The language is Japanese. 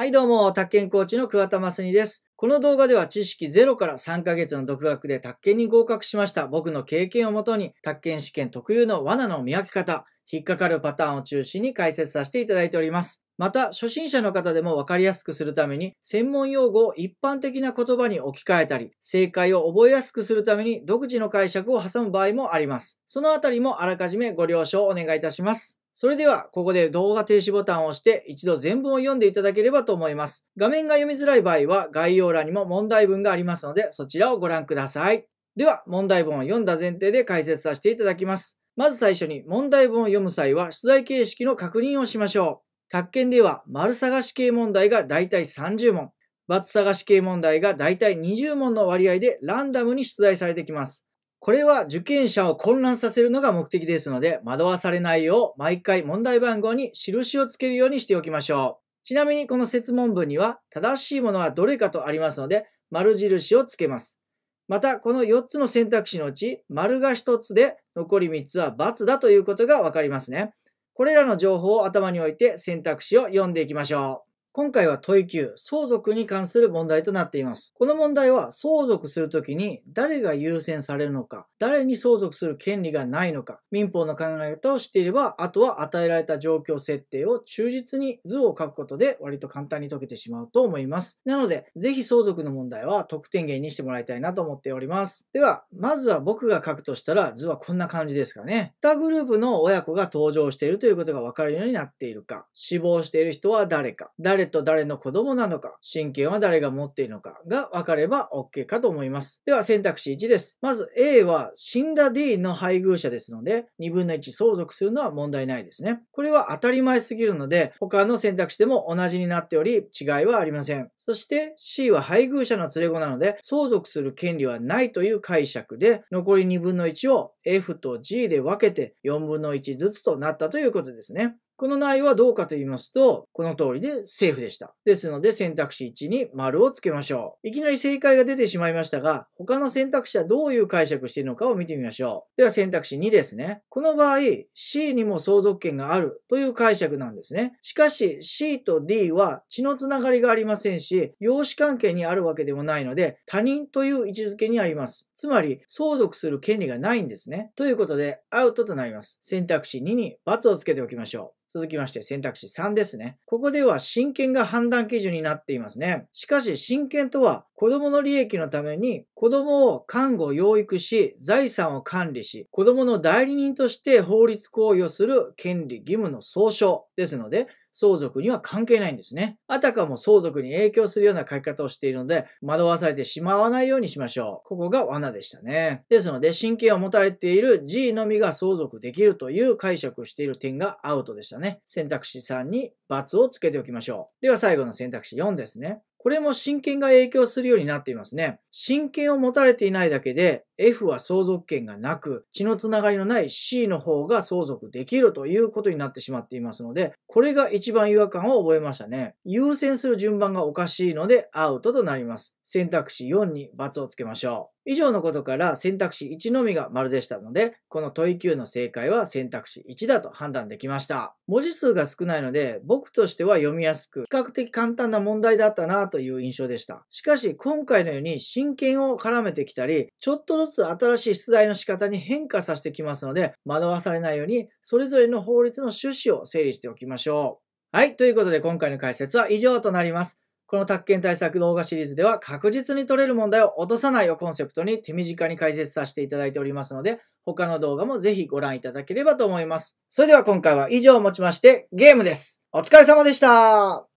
はい、どうも、宅建コーチの桑田真澄です。この動画では知識ゼロから3ヶ月の独学で宅建に合格しました僕の経験をもとに、宅建試験特有の罠の見分け方、引っかかるパターンを中心に解説させていただいております。また、初心者の方でも分かりやすくするために、専門用語を一般的な言葉に置き換えたり、正解を覚えやすくするために独自の解釈を挟む場合もあります。そのあたりもあらかじめご了承お願いいたします。それでは、ここで動画停止ボタンを押して一度全文を読んでいただければと思います。画面が読みづらい場合は概要欄にも問題文がありますので、そちらをご覧ください。では、問題文を読んだ前提で解説させていただきます。まず最初に問題文を読む際は出題形式の確認をしましょう。宅建では丸探し系問題がだいたい30問、×探し系問題がだいたい20問の割合でランダムに出題されてきます。これは受験者を混乱させるのが目的ですので、惑わされないよう、毎回問題番号に印をつけるようにしておきましょう。ちなみにこの説問文には、正しいものはどれかとありますので、丸印をつけます。また、この4つの選択肢のうち、丸が1つで、残り3つは×だということがわかりますね。これらの情報を頭に置いて選択肢を読んでいきましょう。今回は問い9、相続に関する問題となっています。この問題は相続するときに誰が優先されるのか、誰に相続する権利がないのか、民法の考え方を知っていれば、あとは与えられた状況設定を忠実に図を書くことで割と簡単に解けてしまうと思います。なので、ぜひ相続の問題は得点源にしてもらいたいなと思っております。では、まずは僕が書くとしたら図はこんな感じですかね。2グループの親子が登場しているということがわかるようになっているか、死亡している人は誰か、誰誰と誰の子供なのか、親権は誰が持っているのかが分かれば OK かと思います。では選択肢1です。まず A は死んだ D の配偶者ですので、2分の1相続するのは問題ないですね。これは当たり前すぎるので、他の選択肢でも同じになっており、違いはありません。そして C は配偶者の連れ子なので、相続する権利はないという解釈で、残り2分の1を F と G で分けて4分の1ずつとなったということですね。この内容はどうかと言いますと、この通りでセーフでした。ですので選択肢1に丸をつけましょう。いきなり正解が出てしまいましたが、他の選択肢はどういう解釈しているのかを見てみましょう。では選択肢2ですね。この場合、C にも相続権があるという解釈なんですね。しかし C と D は血のつながりがありませんし、養子関係にあるわけでもないので、他人という位置づけにあります。つまり、相続する権利がないんですね。ということで、アウトとなります。選択肢2に×をつけておきましょう。続きまして選択肢3ですね。ここでは親権が判断基準になっていますね。しかし親権とは子供の利益のために子供を看護養育し財産を管理し子供の代理人として法律行為をする権利義務の総称ですので相続には関係ないんですね。あたかも相続に影響するような書き方をしているので、惑わされてしまわないようにしましょう。ここが罠でしたね。ですので、親権を持たれている G のみが相続できるという解釈をしている点がアウトでしたね。選択肢3に×をつけておきましょう。では最後の選択肢4ですね。これも親権が影響するようになっていますね。親権を持たれていないだけで、F は相続権がなく、血のつながりのない C の方が相続できるということになってしまっていますので、これが一番違和感を覚えましたね。優先する順番がおかしいのでアウトとなります。選択肢4に×をつけましょう。以上のことから選択肢1のみが丸でしたので、この問い9の正解は選択肢1だと判断できました。文字数が少ないので、僕としては読みやすく、比較的簡単な問題だったなという印象でした。しかし、今回のように真剣を絡めてきたり、ちょっとずつ新しい出題の仕方に変化させてきますので、惑わされないように、それぞれの法律の趣旨を整理しておきましょう。はい。ということで、今回の解説は以上となります。この宅建対策動画シリーズでは確実に取れる問題を落とさないをコンセプトに手短に解説させていただいておりますので、他の動画もぜひご覧いただければと思います。それでは今回は以上をもちましてゲームです。お疲れ様でした。